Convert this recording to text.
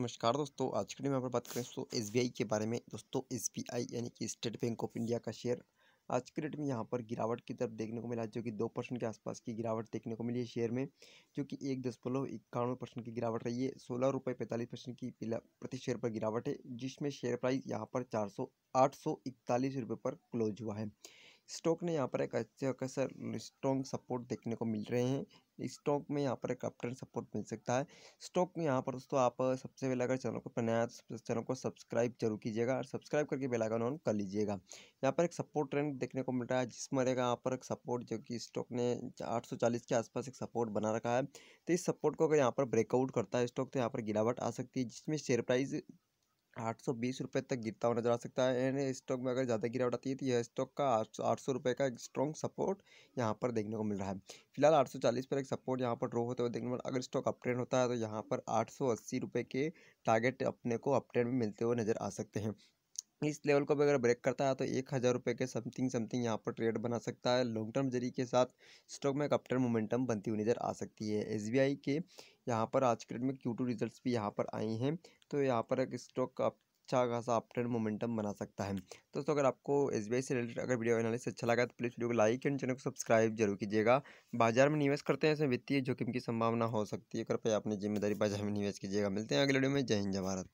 नमस्कार दोस्तों आज के दिन में आप पर बात करें दोस्तों एस के बारे में दोस्तों एस यानी कि स्टेट बैंक ऑफ इंडिया का शेयर आज के डेट में यहाँ पर गिरावट की तरफ देखने को मिला जो कि दो परसेंट के आसपास की गिरावट देखने को मिली है शेयर में जो कि एक दशमलव इक्यानवे परसेंट की गिरावट रही है सोलह रुपये पैंतालीस परसेंट की प्रति शेयर पर गिरावट है जिसमें शेयर प्राइस यहाँ पर चार सौ आठ सौ इकतालीस रुपये पर क्लोज हुआ है स्टॉक ने यहाँ पर एक अच्छे खासा स्ट्रॉन्ग सपोर्ट देखने को मिल रहे हैं स्टॉक में यहाँ पर एक अपटर्न सपोर्ट मिल सकता है स्टॉक में यहाँ पर दोस्तों आप सबसे पहले अगर चैनल को बनाया तो चैनल को सब्सक्राइब जरूर कीजिएगा और सब्सक्राइब करके बेल आइकन ऑन कर लीजिएगा यहाँ पर एक सपोर्ट ट्रेंड देखने को मिल रहा है जिसमें रहेगा यहाँ पर एक सपोर्ट जो कि स्टॉक ने आठ के आसपास एक सपोर्ट बना रखा है तो इस सपोर्ट को अगर यहाँ पर ब्रेकआउट करता है स्टॉक तो यहाँ पर गिरावट आ सकती है जिसमें शेयर प्राइस आठ सौ बीस रुपये तक गिरता हुआ नजर आ सकता है एंड स्टॉक में अगर ज़्यादा गिरावट आती है तो यह स्टॉक का आठ आठ सौ रुपये का एक स्ट्रॉन्ग सपोर्ट यहाँ पर देखने को मिल रहा है फिलहाल आठ सौ चालीस पर एक सपोर्ट यहाँ पर ड्रो होते हुए देखने को मिल अगर स्टॉक अपट्रेंड होता है तो यहाँ पर आठ सौ अस्सी रुपये के टारगेट अपने को अपट्रेंड में मिलते हुए नजर आ सकते हैं इस लेवल को भी अगर ब्रेक करता है तो एक हज़ार रुपये के समथिंग समथिंग यहाँ पर ट्रेड बना सकता है लॉन्ग टर्म जरिए के साथ स्टॉक में कप्टर मोमेंटम बनती हुई नज़र आ सकती है एसबीआई के यहाँ पर आज के डेट में क्यू टू रिजल्ट भी यहाँ पर आए हैं तो यहाँ पर एक स्टॉक अच्छा खासा अप मोमेंटम बना सकता है दोस्तों तो अगर आपको एस से रिलेटेड अगर वीडियो एनालिस अच्छा लगा तो प्लीज़ वीडियो को लाइक एंड चैनल को सब्सक्राइब जरूर कीजिएगा बाजार में निवेश करते हैं इसमें वित्तीय जोखिम की संभावना हो सकती है कृपया अपनी जिम्मेदारी बाजार में निवेश कीजिएगा मिलते हैं अगले वीडियो में जय हिंद जय भारत